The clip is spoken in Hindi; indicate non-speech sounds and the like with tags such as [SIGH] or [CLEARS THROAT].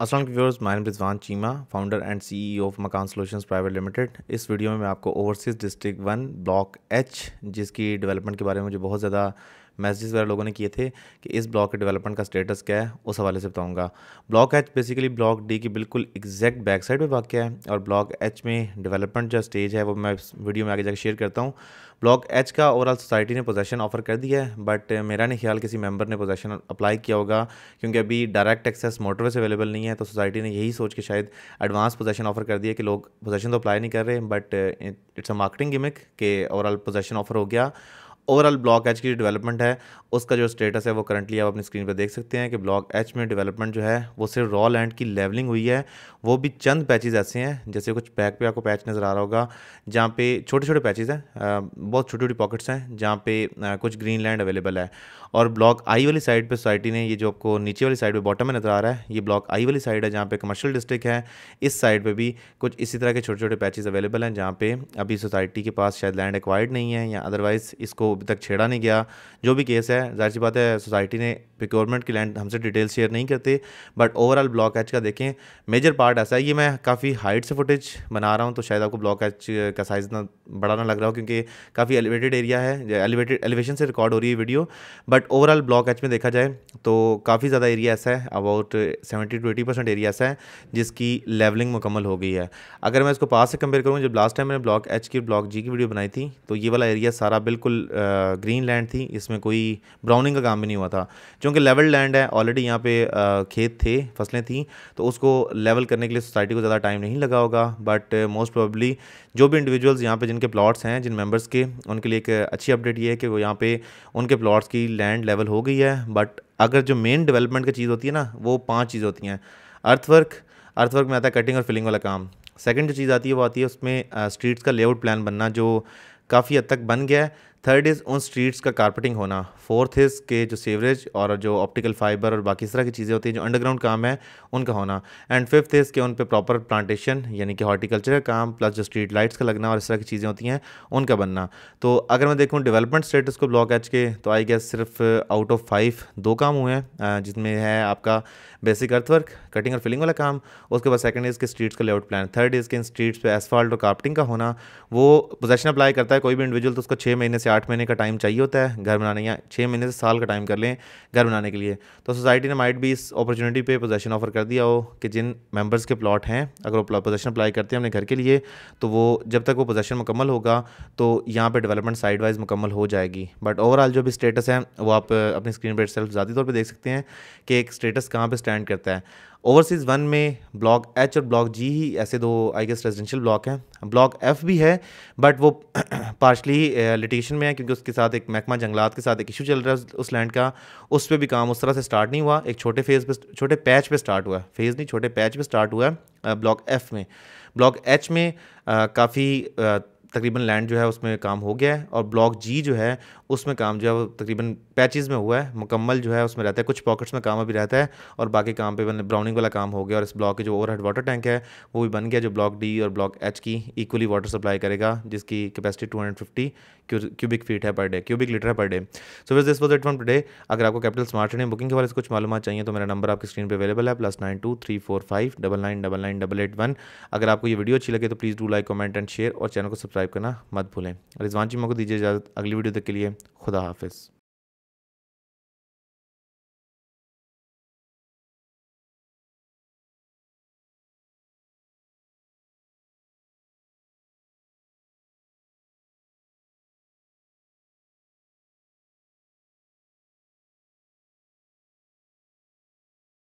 Aslam viewers my Rizwan Cheema founder and ई of Makaan solution private limited इस वीडियो में मैं आपको overseas district one block H जिसकी डेवलपमेंट के बारे में मुझे बहुत ज़्यादा मैसेजेस वगैरह लोगों ने किए थे कि इस ब्लॉक के डेवलपमेंट का स्टेटस क्या है उस हवाले से बताऊंगा block H basically block D की बिल्कुल एग्जैक्ट बैक साइड पर वाक्य है और ब्लॉक एच में डेवलपमेंट जो स्टेज है वो मैं वीडियो में आगे जाकर शेयर करता हूँ ब्लॉक एच का ओवरऑल सोसाइटी ने पोजेशन ऑफर कर दिया है बट मेरा नहीं ख्याल किसी मेंबर ने पोजेशन अप्लाई किया होगा क्योंकि अभी डायरेक्ट एक्सेस मोटरवे से अवेलेबल नहीं है तो सोसाइटी ने यही सोच के शायद एडवांस पोजेशन ऑफर कर दिया कि लोग पोजेशन तो अप्लाई नहीं कर रहे but it's a marketing gimmick के ओवरऑल पोजेशन ऑफर हो गया ओवरऑल ब्लॉक एच की जो डेवलपमेंट है उसका जो स्टेटस है वो करंटली आप अपनी स्क्रीन पर देख सकते हैं कि ब्लॉक एच में डेवलपमेंट जो है वो सिर्फ रॉ लैंड की लेवलिंग हुई है वो भी चंद पैचेज ऐसे हैं जैसे कुछ बैक पे आपको पैच नज़र आ रहा होगा जहाँ पे छोटे छोटे पैचेज हैं बहुत छोटी छोटी पॉकेट्स हैं जहाँ पे कुछ ग्रीन लैंड अवेलेबल है और ब्लॉक आई वाली साइड पर सोसाइटी ने ये जो आपको नीचे वाली साइड पर बॉटम में नज़र आ रहा है ये ब्लॉक आई वाली साइड है जहाँ पे कमर्शियल डिस्ट्रिक्ट है इस साइड पर भी कुछ इसी तरह के छोटे छोटे पैचेज अवेलेबल हैं जहाँ पे अभी सोसाइटी के पास शायद लैंड एक्वायर्ड नहीं है या अदरवाइज़ इसको अभी तक छेड़ा नहीं गया जो भी केस है जाहिर सी बात है सोसाइटी ने प्रिक्योरमेंट की लैंड हमसे डिटेल शेयर नहीं करते बट ओवरऑल ब्लॉक एच का देखें मेजर पार्ट ऐसा है ये मैं काफ़ी हाइट से फुटेज बना रहा हूँ तो शायद आपको ब्लॉक एच का साइज़ इतना बड़ा ना लग रहा हो क्योंकि काफ़ी एलिवेटेड एरिया है एलिवेटेड एलिवेशन से रिकॉर्ड हो रही है video but overall block H में देखा जाए तो काफ़ी ज़्यादा एरिया ऐसा है about seventy to eighty percent area ऐसा है जिसकी लेवलिंग मुकम्मल हो गई है अगर मैं इसको पास से कंपेयर करूँ जब लास्ट टाइम मैंने ब्लॉक एच की ब्लॉक जी की वीडियो बनाई थी तो ये वाला एरिया सारा बिल्कुल ग्रीन लैंड थी इसमें कोई ब्राउनिंग का काम भी नहीं हुआ था क्योंकि लेवल लैंड है ऑलरेडी यहाँ पे खेत थे फसलें थी तो उसको लेवल करने के लिए सोसाइटी को ज़्यादा टाइम नहीं लगा होगा बट मोस्ट प्रोबली जो भी इंडिविजुअल्स यहाँ पे जिनके प्लॉट्स हैं जिन मेंबर्स के उनके लिए एक अच्छी अपडेट ये है कि वो यहाँ पे उनके प्लॉट्स की लैंड लेवल हो गई है बट अगर जो मेन डेवलपमेंट की चीज़ होती है ना वो पाँच चीज़ होती हैं अर्थवर्क अर्थवर्क में आता है कटिंग और फिलिंग वाला काम सेकेंड जो चीज़ आती है वो आती है उसमें स्ट्रीट्स का लेआउट प्लान बनना जो काफ़ी हद तक बन गया है थर्ड इज़ उन स्ट्रीट्स का कारपेटिंग होना फोर्थ इज़ के जो सीवरेज और जो ऑप्टिकल फाइबर और बाकी इस तरह की चीज़ें होती हैं जो अंडरग्राउंड काम है उनका होना एंड फिफ्थ इज़ के उन पर प्रॉपर प्लांटेशन यानी कि हॉर्टिकल्चर का काम प्लस जो स्ट्रीट लाइट्स का लगना और इस तरह की चीज़ें होती हैं उनका बनना तो अगर मैं देखूँ डेवलपमेंट स्टेटस को ब्लॉक एच के तो आई गेस सिर्फ आउट ऑफ फाइव दो काम हुए हैं जिसमें है आपका बेसिक अर्थवर्क कटिंग और फिलिंग वाला काम उसके बाद सेकंड इज़ के स्ट्रीट्स का लेआउट प्लान थर्ड इज़ के इन स्ट्रीट्स पर एसफॉल्ट और कार्पटिंग का होना वो पोजेशन अप्लाई करता है कोई भी इंडिविजुअल तो उसको छः महीने से से आठ महीने का टाइम चाहिए होता है घर बनाने या छः महीने से साल का टाइम कर लें घर बनाने के लिए तो सोसाइटी ने माइट भी इस अपॉर्चुनिटी पे पोजेशन ऑफर कर दिया हो कि जिन मेंबर्स के प्लॉट हैं अगर वो पोजेशन अप्लाई करते हैं अपने घर के लिए तो वो जब तक वो पोजेशन मुकम्मल होगा तो यहाँ पर डेवलपमेंट साइड वाइज मुकम्मल हो जाएगी बट ओवरऑल जो भी स्टेटस है वो आप अपनी स्क्रीन पर सेल्फ ज़्यादा तौर पर देख सकते हैं कि एक स्टेटस कहाँ पर स्टैंड करता है ओवरसीज़ वन में ब्लॉक एच और ब्लॉक जी ही ऐसे दो आई गेस रेजिडेंशियल ब्लॉक हैं ब्लॉक एफ़ भी है बट वो पार्शली [CLEARS THROAT] लिटिगेशन eh, में है क्योंकि उसके साथ एक महकमा जंगलात के साथ एक इशू चल रहा है उस लैंड का उस पर भी काम उस तरह से स्टार्ट नहीं हुआ एक छोटे फेज़ पे छोटे पैच पे स्टार्ट हुआ है फेज़ नहीं छोटे पैच पे स्टार्ट हुआ है ब्लॉक eh, एफ़ में ब्लॉक एच में eh, काफ़ी तकरीबन लैंड जो है उसमें काम हो गया है और ब्लॉक जी जो है उसमें काम जो है वो तकरीबन पैचेज़ में हुआ है मुकम्मल जो है उसमें रहता है कुछ पॉकेट्स में काम अभी रहता है और बाकी काम पे मैंने मतलब ब्राउनिंग वाला काम हो गया और इस ब्लॉक के जो ओवर वाटर टैंक है वो भी बन गया जो ब्लॉक डी और ब्लॉक एच की इक्वली वाटर सप्लाई करेगा जिसकी capacity two hundred cubic feet है पर डे क्यूबिक लीटर है per day so with this was it one day अगर आपको कैपिटल स्मार्ट सिटी बुकिंग के बारे में कुछ मालूम चाहिए तो मेरा नंबर आपकी स्क्रीन पर अवेलेबल है plus nine two three four five double nine double nine double eight one अगर आपको ये वीडियो अच्छी लगे तो please do like comment and share और चैनल को सब्सक्राइब सब्सक्राइब करना मत भूलें रिजवान जी को दीजिए इजाज़त अगली वीडियो तक के लिए खुदा हाफिज़